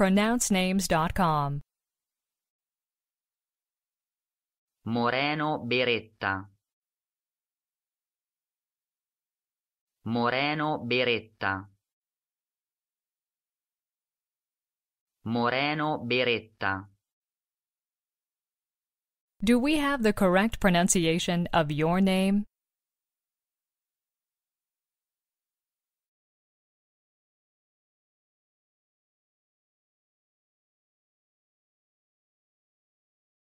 pronouncenames.com. Moreno Beretta Moreno Beretta Moreno Beretta Do we have the correct pronunciation of your name?